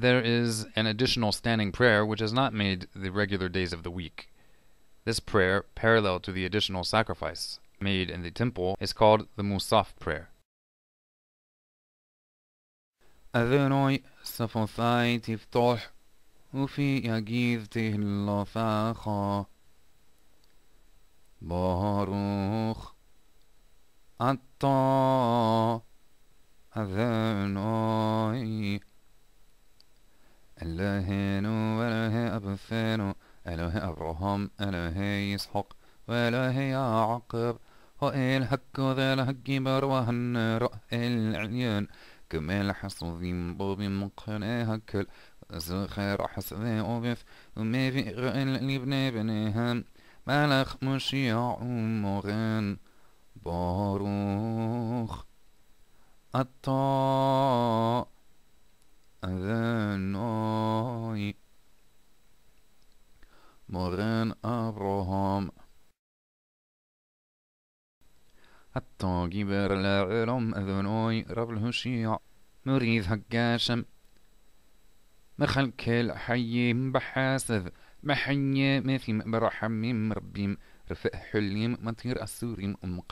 there is an additional standing prayer which is not made the regular days of the week. This prayer, parallel to the additional sacrifice made in the temple, is called the Musaf prayer. أذرعي صفوثاي تفتح وفي يجيذ تهلا فاخا باروخ أطا أذرعي إلهينا وإله أبثنا إله أبراهام إله إسحاق وإله يعقوب وإله الحق ذا الحق بروه النار العليان كمال حصوذين بوب مقناها كل زخير حسذي أوبف وما في غير لبني بنيهان ملخ مشيع أمغان باروخ الطاق من أمرهم الطاقبر لعلم أذنوي رب الهشيع مريض هقاشم مخلك الحي بحاسد محي مثيم برحم ربيم رفق حليم مطير أسوريم أم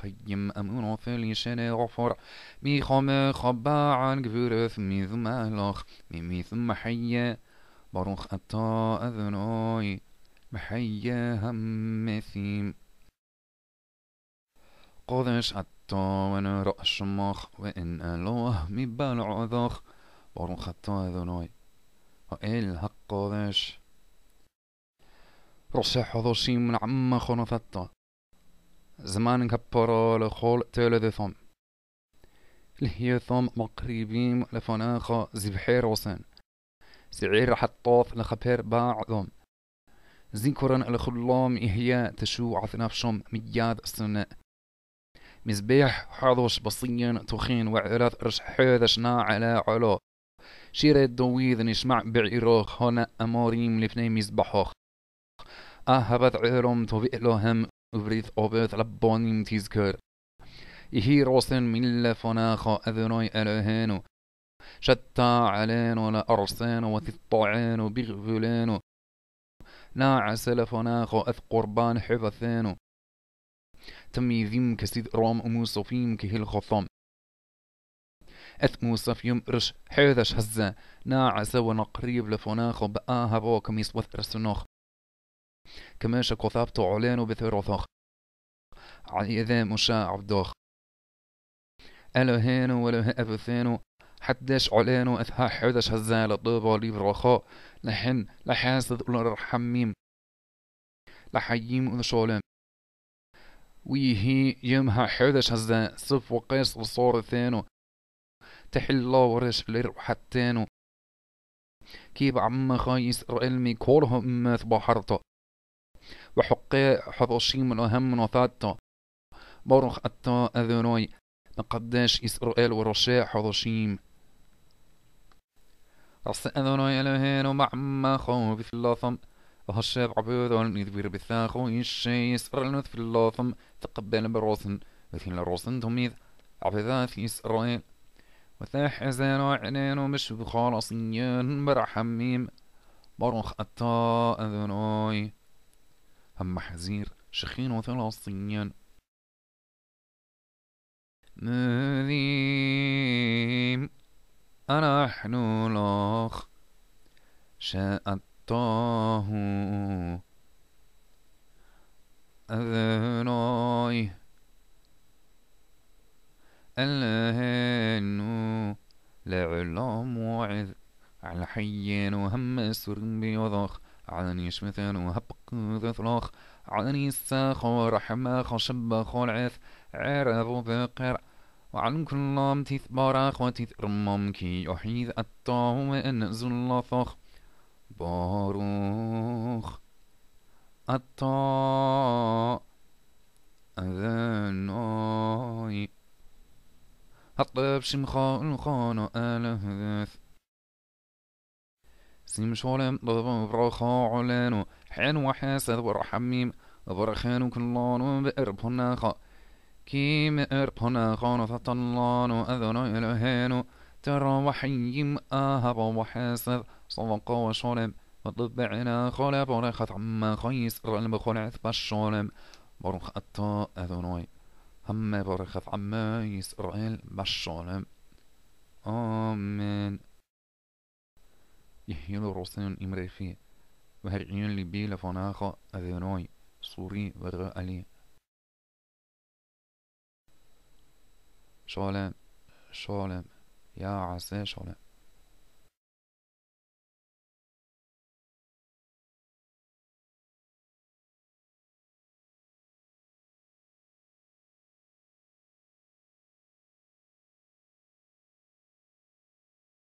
أمون وفلي شنا غفر ميخم خباعا كبرث ميث مالخ ميث محي بروخ أتا أذنوي بحيا همثيم قدش عطا وان رأش مخ وإن ألوه مبال عذخ برون خطا ذنوي وإل قدش رسح حضوشي من عم خنفتا زمان كبرا لخول تولد ثم لهي ثم مقربين لفناخا زبحير وسن سعير حطوف لخبير باع ذكرا الخلام إهيا تشو عثنافشم مياد سنة مزبيح حاضوش بصين تخين وعراث رش حذشنا على علا شيرة دويد نشمع بعيروخ هنا أموريم لفني مزبحوخ أهبت آه عيروم توفي إلهم وبريث أبث لبونيم تيزكر إهي روسن من لفناخ أذنوي ألهانو شتا علينو لأرسينو أرسان بغفلينو ناع خو أث قربان تمي تميذيم كسيد روم أموصفيم كهيل خوثوم أث موصفيم رش حيثش هزا ناع ونقريب قريب لفناخ بآها بو كميس وث رسنوخ كماشا كثابتو تعلانو بثروثوخ عيذا مشا عبدوخ الو ولو وله أبثانو حداش علان وأثها حدش هزال الضبع لي لحن لحاسد أولا حميم لحييم ونشولم ويهي يمها حدش هزا صف وقيس وصور ثانو تحل الله ورش لير حتانو كيب عم خايس علمي كورهم ماث بحرطة وحقي حضوشيم الأهم وثاتة بارخ أتا أذنوي لقداش إسرائيل ورشاء حضوشيم أستأذن إلهين مع خوفي في اللطم وهشب عبود ونذبير بالثاخ الشي يسر النوث في اللطم تقبل بروسن وفي الروسن تميذ عبدا في إسرائيل وثاح زين وعنين ومش بخالصين برع حميم برخ أتا أذناي هم حزير شخين وثلاثيان مذيم أنا حنو شاء الله أذناي الهن لعلام وعذ على حين وهم السرب وضخ علني شمثان وهبق ذثلاخ علني الساخ ورحمة خشب خلعث عرض ذقر وعن كل لام تثبارخ وتثرمم كي يحيذ الطاهم أن زلثخ باروخ الطاء أذناي الطب شمخاء الخان ألهث سمشولم ضرب رخاء علانو حين وحاسد ورحميم ضرخان كلانو بإربنا خاء كيم إربنا خانو ثطلانو أذنو إلهانو ترى وحيم آهب وحاسد صدق وشرب وتبعنا خلب ورخت عما خيس رلب خلعت بشرب برخ أتا أذنوي هم برخت عما يسرعيل بشرب آمين يحيل روسين امريفي وهرعين لبي لفناخ أذنوي صوري ورألي شولم شولم يا عسى شولم